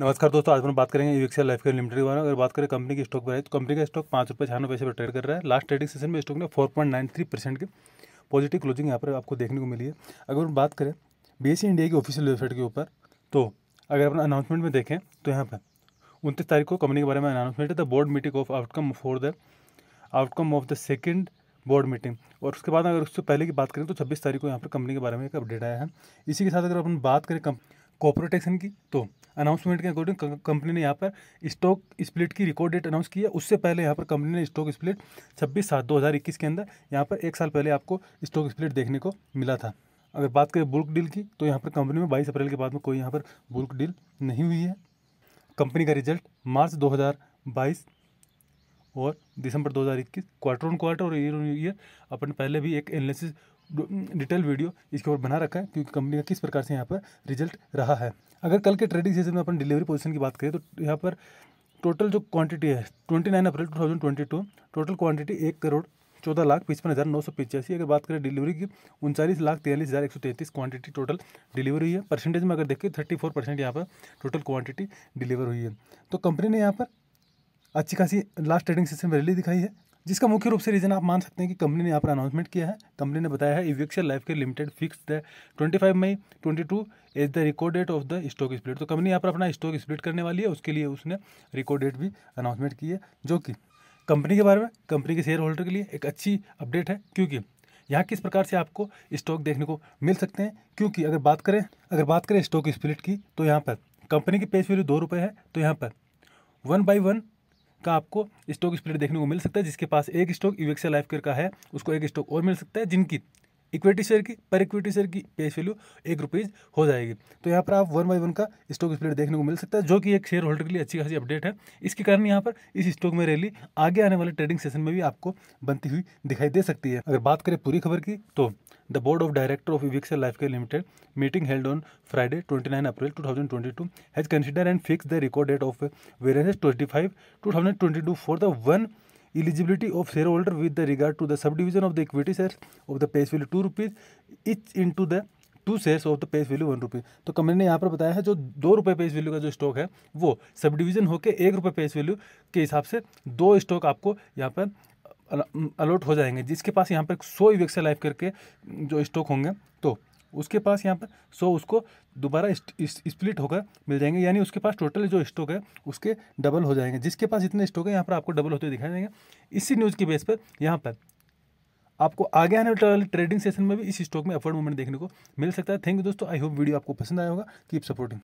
नमस्कार दोस्तों आज हम बात करेंगे यूएक्सएल लाइफ केयर लिमिटेड के बारे में अगर बात करें कंपनी की स्टॉक बारे तो कंपनी का स्टॉक पाँच रुपये छियानवे पैसे पर ट्रेड कर रहा है लास्ट ट्रेडिंग सेशन में स्टॉक ने four point nine three percent के पॉजिटिव क्लोजिंग यहाँ पर आपको देखने को मिली है अगर हम बात करें बी इंडिया e की ऑफिशियल वेबसाइट के ऊपर तो अगर अपना अनाउंसमेंट में देखें तो यहाँ पर उनतीस तारीख को कंपनी के बारे में अनाउंसमेंट है the board meeting of outcome for the outcome of the second board meeting और उसके बाद अगर उससे पहले की बात करें तो छब्बीस तारीख को यहाँ पर कंपनी के बारे में एक अपडेट आया है इसी के साथ अगर अपन बात करें कॉर्पोरेट एक्शन की तो अनाउंसमेंट के अकॉर्डिंग कंपनी ने यहाँ पर स्टॉक स्प्लिट की रिकॉर्ड डेट अनाउंस की है उससे पहले यहाँ पर कंपनी ने स्टॉक स्प्लिट छब्बीस सात दो हज़ार इक्कीस के अंदर यहाँ पर एक साल पहले आपको स्टॉक स्प्लिट देखने को मिला था अगर बात करें बुल्क डील की तो यहाँ पर कंपनी में बाईस अप्रैल के बाद में कोई यहाँ पर बुल्क डील नहीं हुई है कंपनी का रिजल्ट मार्च दो और दिसंबर 2021 क्वार्टर ऑन क्वार्टर और ईयर ऑन ईयर अपन पहले भी एक एनालिसिस डिटेल वीडियो इसके ऊपर बना रखा है क्योंकि कंपनी का किस प्रकार से यहाँ पर रिजल्ट रहा है अगर कल के ट्रेडिंग सेशन में अपन डिलीवरी पोजीशन की बात करें तो यहाँ पर टोटल जो क्वांटिटी है twenty nine April two thousand twenty two total quantity एक करोड़ चौदह लाख पचपन हज़ार नौ सौ पिचासी अगर बात करें डिलीवरी की उनचालीस लाख तेलीस हज़ार एक सौ तैंतीस क्वांटिटी टोटल डिलीवरी हुई है परसेंटेज में अगर देखें थर्टी फोर परसेंट यहाँ पर टोटल क्वांटिटी डिलीवर हुई है तो कंपनी ने यहाँ पर अच्छी खासी लास्ट ट्रेडिंग सेशन में रैली दिखाई है जिसका मुख्य रूप से रीज़न आप मान सकते हैं कि कंपनी ने यहाँ पर अनाउंसमेंट किया है कंपनी ने बताया है इवेक्शन लाइफ के limited fix the twenty five May twenty two is the record date of the stock split तो कंपनी यहाँ पर अपना स्टॉक स्प्लिट करने वाली है उसके लिए उसने रिकॉर्ड डेट भी अनाउंसमेंट की है जो कि कंपनी के बारे में कंपनी के शेयर होल्डर के लिए एक अच्छी अपडेट है क्योंकि यहाँ किस प्रकार से आपको स्टॉक देखने को मिल सकते हैं क्योंकि अगर बात करें अगर बात करें स्टॉक स्प्लिट की तो यहाँ पर कंपनी की पेज वैल्यू दो रुपये है तो यहाँ पर वन बाई वन का आपको स्टॉक स्प्लिट देखने को मिल सकता है जिसके पास एक स्टॉक यूएक्सएल लाइफ केयर का है उसको एक स्टॉक और मिल सकता है जिनकी इक्विटी शेयर की पर इक्विटी शेयर की पेश वैल्यू एक रुपीज़ हो जाएगी तो यहाँ पर आप वन बाई वन का स्टॉक स्प्लिट देखने को मिल सकता है जो कि एक शेयर होल्डर के लिए अच्छी खासी अपडेट है इसके कारण यहाँ पर इस स्टॉक में रैली आगे आने वाले ट्रेडिंग सेशन में भी आपको बनती हुई दिखाई दे सकती है अगर बात करें पूरी खबर की तो the board of director of Vikas life care limited meeting held on Friday twenty nine April two has consider and fix the record date of twenty five thousand twenty two for the one eligibility of shareholder with the regard to the subdivision of the equity shares of the face value two rupees each into the two shares of the face value one rupees तो company ने यहाँ पर बताया है जो दो रुपये pace value का जो स्टॉक है वो सब डिविजन होकर एक रुपये पेस वैल्यू के हिसाब से दो स्टॉक आपको यहाँ पर अलॉट हो जाएंगे जिसके पास यहाँ पर सौ इवेक्सा लाइफ करके जो स्टॉक होंगे तो उसके पास यहाँ पर सौ उसको दोबारा स्प्लिट होकर मिल जाएंगे यानी उसके पास टोटल जो स्टॉक है उसके डबल हो जाएंगे जिसके पास इतने स्टॉक है यहाँ पर आपको डबल होते हुए दिखाई देंगे इसी न्यूज़ के बेस पर यहाँ पर आपको आगे आने वाले ट्रेडिंग सेशन में भी इस स्टॉक में अपवर्ड मूवमेंट देखने को मिल सकता है थैंक यू दोस्तों आई होप वीडियो आपको पसंद आया होगा कीप सपोर्टिंग